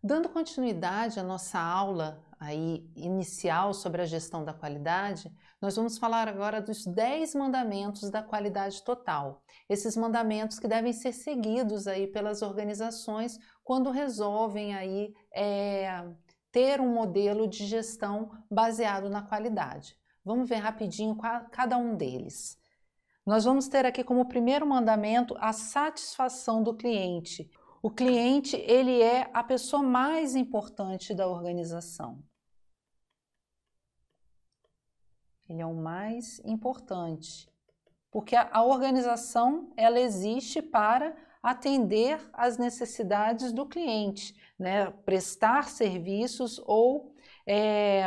Dando continuidade à nossa aula aí inicial sobre a gestão da qualidade, nós vamos falar agora dos 10 mandamentos da qualidade total. Esses mandamentos que devem ser seguidos aí pelas organizações quando resolvem aí é, ter um modelo de gestão baseado na qualidade. Vamos ver rapidinho cada um deles. Nós vamos ter aqui como primeiro mandamento a satisfação do cliente. O cliente, ele é a pessoa mais importante da organização. Ele é o mais importante, porque a, a organização, ela existe para atender às necessidades do cliente, né? prestar serviços ou é,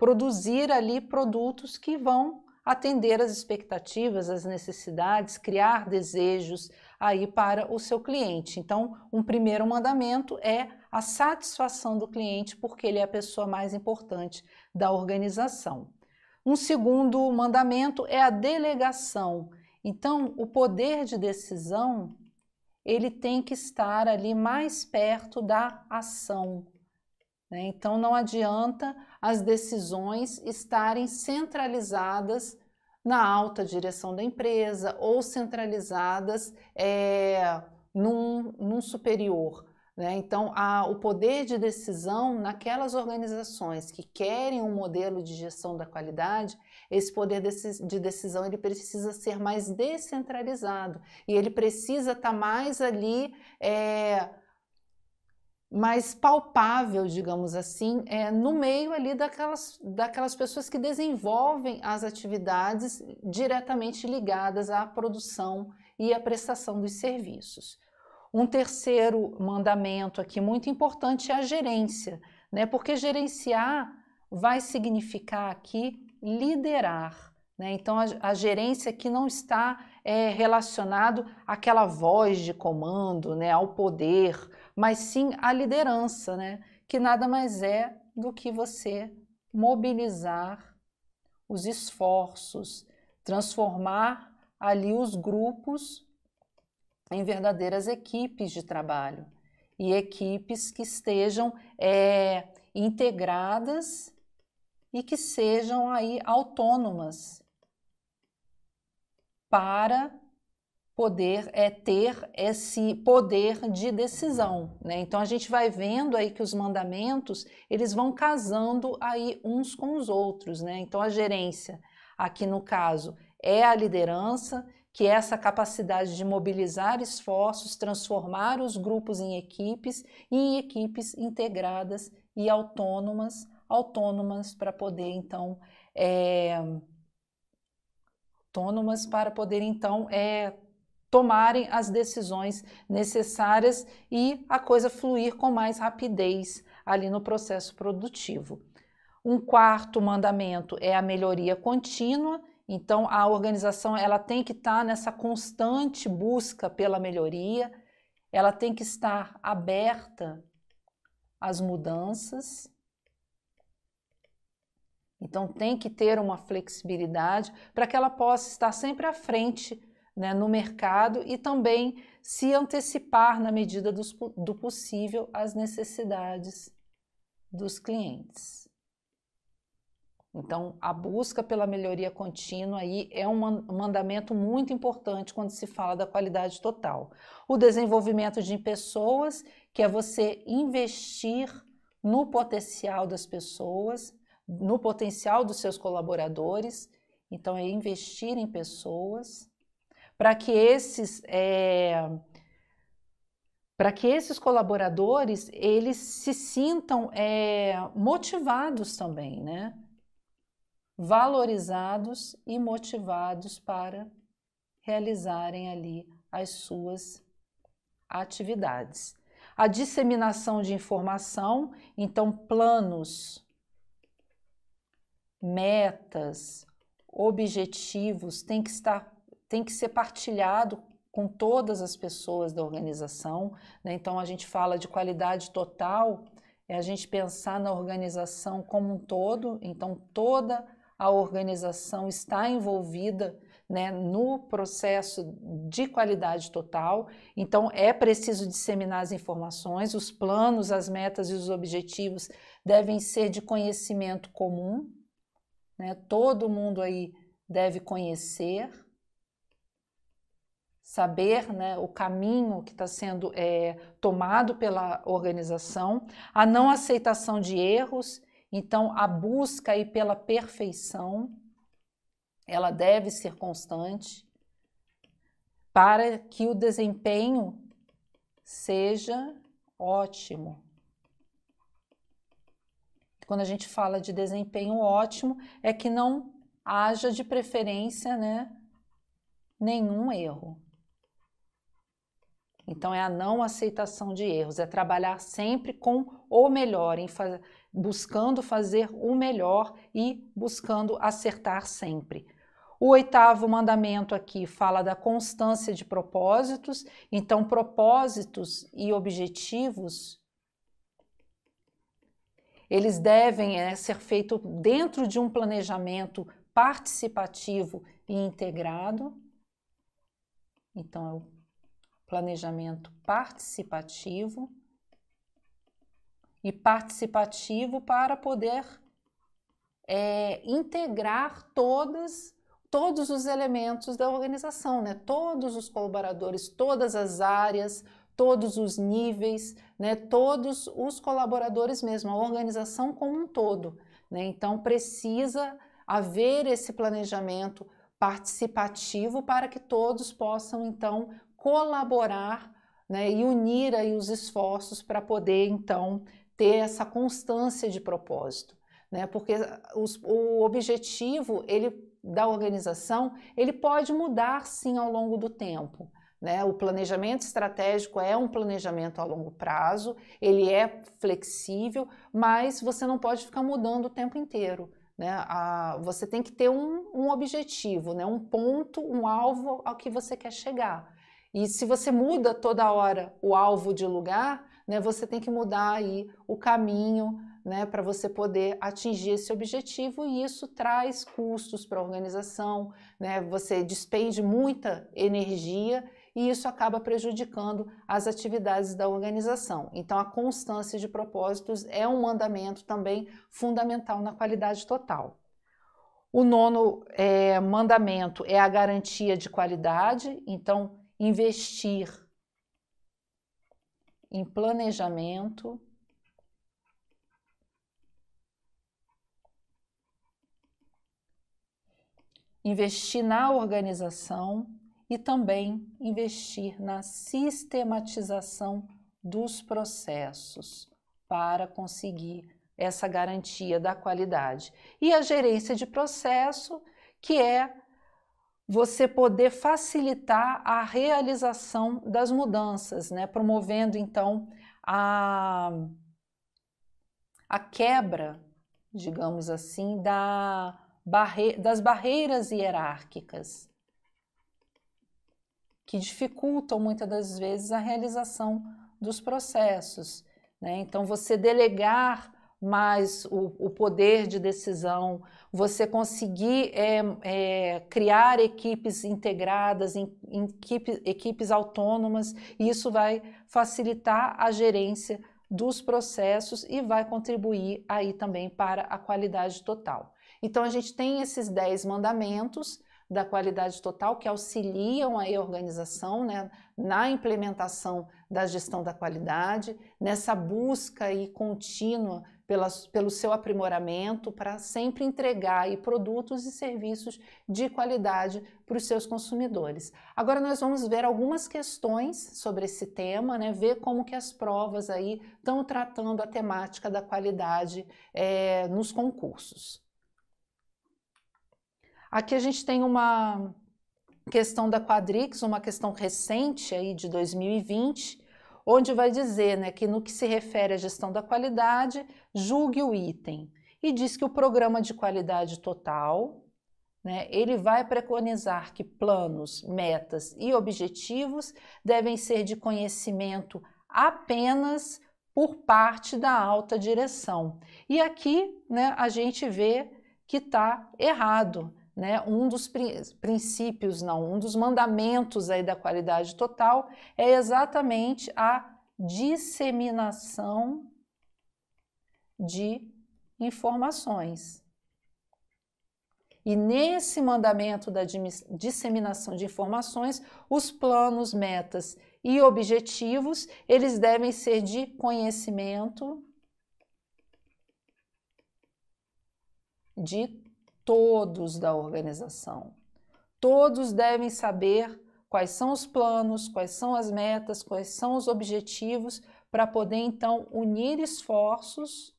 produzir ali produtos que vão atender as expectativas, as necessidades, criar desejos aí para o seu cliente. Então, um primeiro mandamento é a satisfação do cliente, porque ele é a pessoa mais importante da organização. Um segundo mandamento é a delegação. Então, o poder de decisão, ele tem que estar ali mais perto da ação. Né? Então, não adianta as decisões estarem centralizadas na alta direção da empresa ou centralizadas é, num, num superior. Né? Então, a, o poder de decisão naquelas organizações que querem um modelo de gestão da qualidade, esse poder de, de decisão ele precisa ser mais descentralizado e ele precisa estar tá mais ali é, mais palpável, digamos assim, é, no meio ali daquelas, daquelas pessoas que desenvolvem as atividades diretamente ligadas à produção e à prestação dos serviços. Um terceiro mandamento aqui muito importante é a gerência, né? porque gerenciar vai significar aqui liderar. Né? Então, a, a gerência que não está é, relacionado àquela voz de comando, né? ao poder, mas sim a liderança, né? que nada mais é do que você mobilizar os esforços, transformar ali os grupos em verdadeiras equipes de trabalho e equipes que estejam é, integradas e que sejam aí autônomas para poder é ter esse poder de decisão, né? Então a gente vai vendo aí que os mandamentos, eles vão casando aí uns com os outros, né? Então a gerência, aqui no caso, é a liderança, que é essa capacidade de mobilizar esforços, transformar os grupos em equipes e em equipes integradas e autônomas, autônomas para poder então é, autônomas para poder então é, tomarem as decisões necessárias e a coisa fluir com mais rapidez ali no processo produtivo. Um quarto mandamento é a melhoria contínua, então a organização ela tem que estar tá nessa constante busca pela melhoria, ela tem que estar aberta às mudanças. Então tem que ter uma flexibilidade para que ela possa estar sempre à frente né, no mercado e também se antecipar na medida do, do possível às necessidades dos clientes. Então, a busca pela melhoria contínua aí é um mandamento muito importante quando se fala da qualidade total. O desenvolvimento de pessoas, que é você investir no potencial das pessoas, no potencial dos seus colaboradores. Então, é investir em pessoas para que esses é, para que esses colaboradores eles se sintam é, motivados também, né? Valorizados e motivados para realizarem ali as suas atividades. A disseminação de informação, então planos, metas, objetivos tem que estar tem que ser partilhado com todas as pessoas da organização. Né? Então, a gente fala de qualidade total, é a gente pensar na organização como um todo, então, toda a organização está envolvida. Né, no processo de qualidade total. Então, é preciso disseminar as informações, os planos, as metas e os objetivos devem ser de conhecimento comum. Né? Todo mundo aí deve conhecer saber né, o caminho que está sendo é, tomado pela organização, a não aceitação de erros, então a busca aí pela perfeição, ela deve ser constante para que o desempenho seja ótimo. Quando a gente fala de desempenho ótimo, é que não haja de preferência né, nenhum erro. Então, é a não aceitação de erros, é trabalhar sempre com o melhor, em fa buscando fazer o melhor e buscando acertar sempre. O oitavo mandamento aqui fala da constância de propósitos, então, propósitos e objetivos eles devem é, ser feitos dentro de um planejamento participativo e integrado. Então, é o planejamento participativo e participativo para poder é, integrar todas todos os elementos da organização, né? Todos os colaboradores, todas as áreas, todos os níveis, né? Todos os colaboradores mesmo, a organização como um todo, né? Então precisa haver esse planejamento participativo para que todos possam então colaborar né, e unir aí os esforços para poder então ter essa constância de propósito, né? Porque os, o objetivo ele da organização ele pode mudar sim ao longo do tempo. Né? O planejamento estratégico é um planejamento a longo prazo, ele é flexível, mas você não pode ficar mudando o tempo inteiro. Né? A, você tem que ter um, um objetivo, né? um ponto, um alvo ao que você quer chegar. E se você muda toda hora o alvo de lugar, né, você tem que mudar aí o caminho né, para você poder atingir esse objetivo e isso traz custos para a organização, né, você despende muita energia e isso acaba prejudicando as atividades da organização. Então, a constância de propósitos é um mandamento também fundamental na qualidade total. O nono é, mandamento é a garantia de qualidade, então, investir em planejamento, investir na organização e também investir na sistematização dos processos para conseguir essa garantia da qualidade. E a gerência de processo, que é você poder facilitar a realização das mudanças, né? promovendo então a, a quebra, digamos assim, da barre, das barreiras hierárquicas que dificultam muitas das vezes a realização dos processos. Né? Então, você delegar mas o, o poder de decisão, você conseguir é, é, criar equipes integradas, em, em equipe, equipes autônomas, e isso vai facilitar a gerência dos processos e vai contribuir aí também para a qualidade total. Então a gente tem esses 10 mandamentos da qualidade total que auxiliam aí a organização né, na implementação da gestão da qualidade, nessa busca aí contínua pela, pelo seu aprimoramento, para sempre entregar aí produtos e serviços de qualidade para os seus consumidores. Agora nós vamos ver algumas questões sobre esse tema, né? ver como que as provas aí estão tratando a temática da qualidade é, nos concursos. Aqui a gente tem uma questão da Quadrix, uma questão recente aí de 2020, onde vai dizer né, que no que se refere à gestão da qualidade, julgue o item. E diz que o programa de qualidade total, né, ele vai preconizar que planos, metas e objetivos devem ser de conhecimento apenas por parte da alta direção. E aqui né, a gente vê que está errado né, um dos princípios, não, um dos mandamentos aí da qualidade total é exatamente a disseminação de informações. E nesse mandamento da disseminação de informações, os planos, metas e objetivos, eles devem ser de conhecimento, de todos da organização. Todos devem saber quais são os planos, quais são as metas, quais são os objetivos, para poder então unir esforços,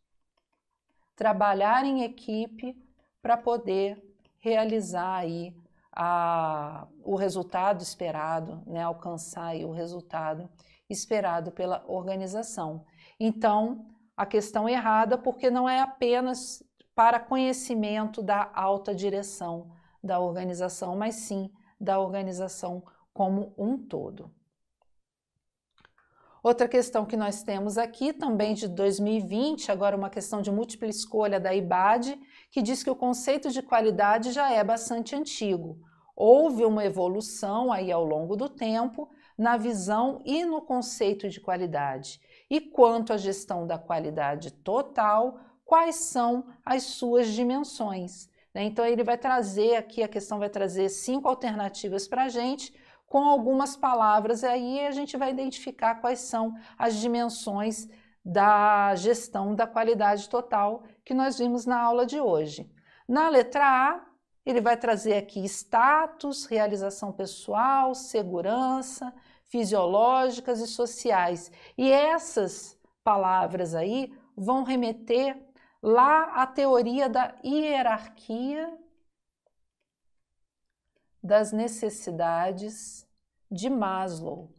trabalhar em equipe para poder realizar aí a, o resultado esperado, né, alcançar o resultado esperado pela organização. Então, a questão é errada porque não é apenas para conhecimento da alta direção da organização, mas sim da organização como um todo. Outra questão que nós temos aqui, também de 2020, agora uma questão de múltipla escolha da IBAD, que diz que o conceito de qualidade já é bastante antigo. Houve uma evolução aí ao longo do tempo na visão e no conceito de qualidade. E quanto à gestão da qualidade total, quais são as suas dimensões. Né? Então, ele vai trazer aqui, a questão vai trazer cinco alternativas para a gente, com algumas palavras, e aí a gente vai identificar quais são as dimensões da gestão da qualidade total que nós vimos na aula de hoje. Na letra A, ele vai trazer aqui status, realização pessoal, segurança, fisiológicas e sociais. E essas palavras aí vão remeter Lá a teoria da hierarquia das necessidades de Maslow,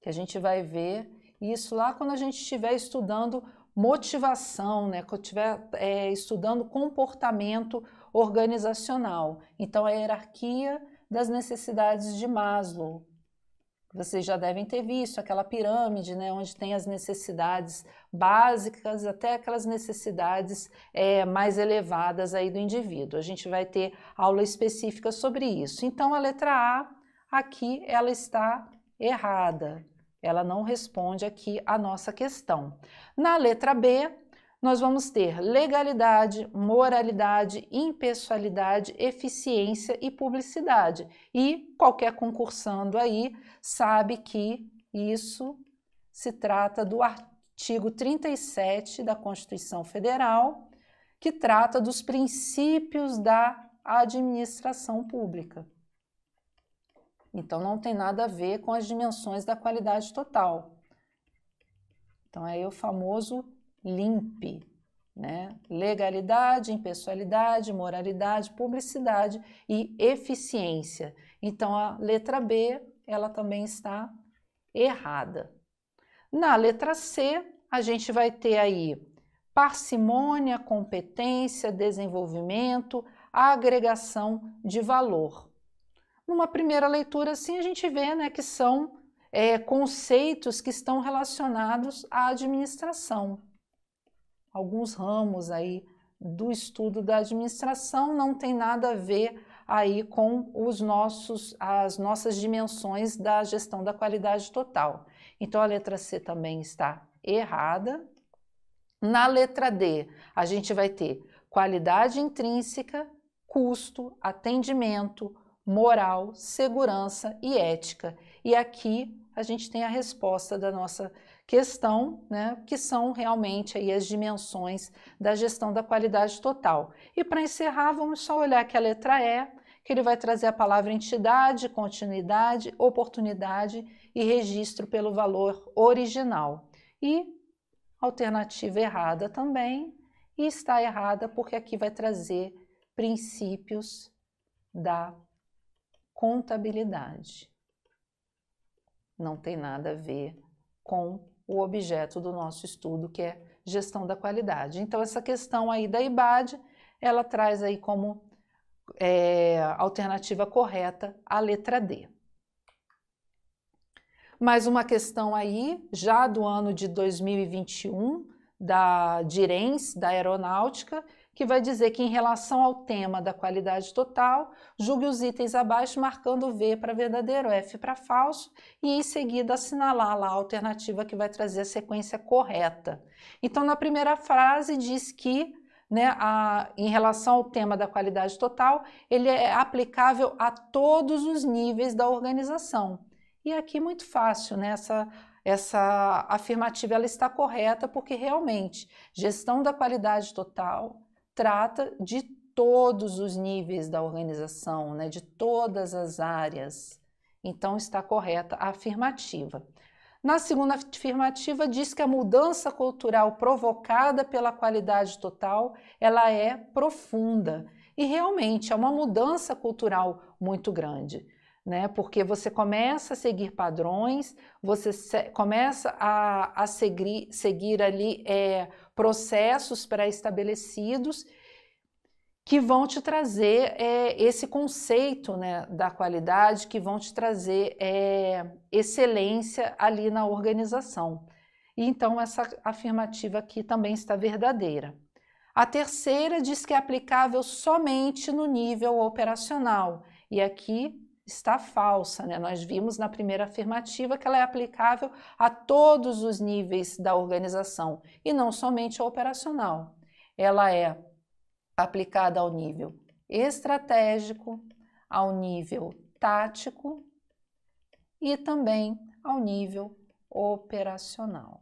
que a gente vai ver isso lá quando a gente estiver estudando motivação, né? Quando estiver é, estudando comportamento organizacional. Então, a hierarquia das necessidades de Maslow vocês já devem ter visto aquela pirâmide, né, onde tem as necessidades básicas até aquelas necessidades é, mais elevadas aí do indivíduo. A gente vai ter aula específica sobre isso. Então, a letra A aqui ela está errada. Ela não responde aqui a nossa questão. Na letra B, nós vamos ter legalidade, moralidade, impessoalidade, eficiência e publicidade. E qualquer concursando aí sabe que isso se trata do artigo 37 da Constituição Federal, que trata dos princípios da administração pública. Então não tem nada a ver com as dimensões da qualidade total. Então aí é o famoso limpe. Né? Legalidade, impessoalidade, moralidade, publicidade e eficiência. Então a letra B ela também está errada. Na letra C, a gente vai ter aí parcimônia, competência, desenvolvimento, agregação de valor. Numa primeira leitura, assim, a gente vê né, que são é, conceitos que estão relacionados à administração alguns ramos aí do estudo da administração, não tem nada a ver aí com os nossos, as nossas dimensões da gestão da qualidade total. Então a letra C também está errada. Na letra D, a gente vai ter qualidade intrínseca, custo, atendimento, moral, segurança e ética. E aqui a gente tem a resposta da nossa questão, né, que são realmente aí as dimensões da gestão da qualidade total. E para encerrar, vamos só olhar que a letra E, que ele vai trazer a palavra entidade, continuidade, oportunidade e registro pelo valor original. E alternativa errada também, e está errada porque aqui vai trazer princípios da contabilidade. Não tem nada a ver com o objeto do nosso estudo, que é gestão da qualidade. Então, essa questão aí da IBAD, ela traz aí como é, alternativa correta a letra D. Mais uma questão aí, já do ano de 2021, da Direns, da Aeronáutica, que vai dizer que em relação ao tema da qualidade total, julgue os itens abaixo marcando V para verdadeiro, F para falso e em seguida assinalar lá a alternativa que vai trazer a sequência correta. Então, na primeira frase diz que né, a, em relação ao tema da qualidade total, ele é aplicável a todos os níveis da organização. E aqui muito fácil, né? Essa, essa afirmativa ela está correta porque realmente gestão da qualidade total trata de todos os níveis da organização, né, de todas as áreas. Então, está correta a afirmativa. Na segunda afirmativa, diz que a mudança cultural provocada pela qualidade total, ela é profunda. E realmente é uma mudança cultural muito grande, né? Porque você começa a seguir padrões, você se, começa a, a seguir, seguir ali é, processos pré-estabelecidos que vão te trazer é, esse conceito né, da qualidade, que vão te trazer é, excelência ali na organização. E então, essa afirmativa aqui também está verdadeira. A terceira diz que é aplicável somente no nível operacional, e aqui está falsa. Né? Nós vimos na primeira afirmativa que ela é aplicável a todos os níveis da organização e não somente ao operacional. Ela é aplicada ao nível estratégico, ao nível tático e também ao nível operacional.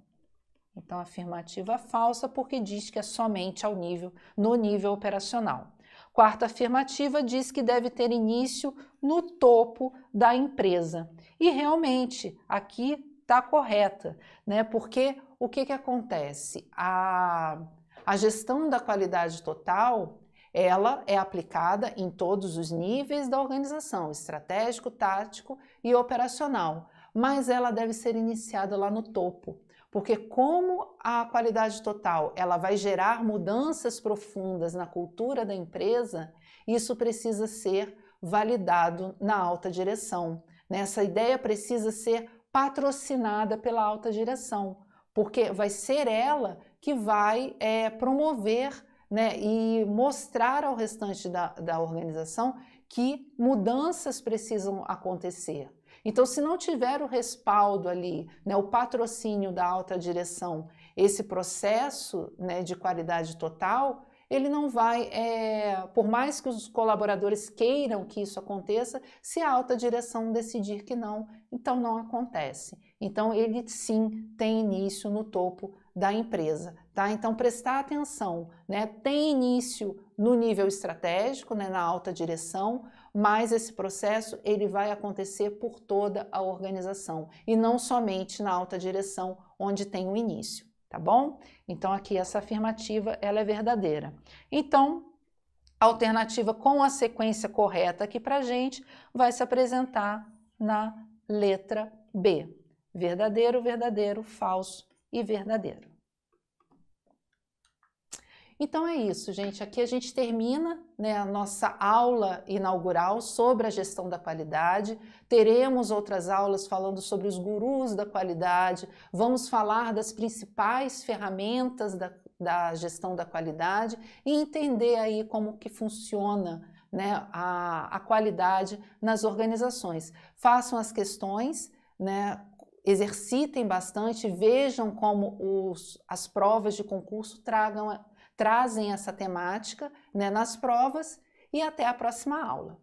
Então, afirmativa falsa porque diz que é somente ao nível no nível operacional. Quarta afirmativa diz que deve ter início no topo da empresa. E realmente, aqui está correta, né? Porque o que, que acontece? A, a gestão da qualidade total ela é aplicada em todos os níveis da organização, estratégico, tático e operacional, mas ela deve ser iniciada lá no topo, porque como a qualidade total, ela vai gerar mudanças profundas na cultura da empresa, isso precisa ser validado na alta direção. Nessa né? Essa ideia precisa ser patrocinada pela alta direção, porque vai ser ela que vai é, promover né, e mostrar ao restante da, da organização que mudanças precisam acontecer. Então, se não tiver o respaldo ali, né, o patrocínio da alta direção, esse processo né, de qualidade total, ele não vai, é, por mais que os colaboradores queiram que isso aconteça, se a alta direção decidir que não, então não acontece. Então, ele sim tem início no topo da empresa, tá? Então, prestar atenção, né? Tem início no nível estratégico, né, na alta direção, mas esse processo ele vai acontecer por toda a organização e não somente na alta direção onde tem o início, tá bom? Então aqui essa afirmativa ela é verdadeira. Então a alternativa com a sequência correta aqui para gente vai se apresentar na letra B. Verdadeiro, verdadeiro, falso e verdadeiro. Então é isso, gente. Aqui a gente termina né, a nossa aula inaugural sobre a gestão da qualidade. Teremos outras aulas falando sobre os gurus da qualidade. Vamos falar das principais ferramentas da, da gestão da qualidade e entender aí como que funciona né, a, a qualidade nas organizações. Façam as questões, né, exercitem bastante, vejam como os, as provas de concurso tragam trazem essa temática né, nas provas e até a próxima aula.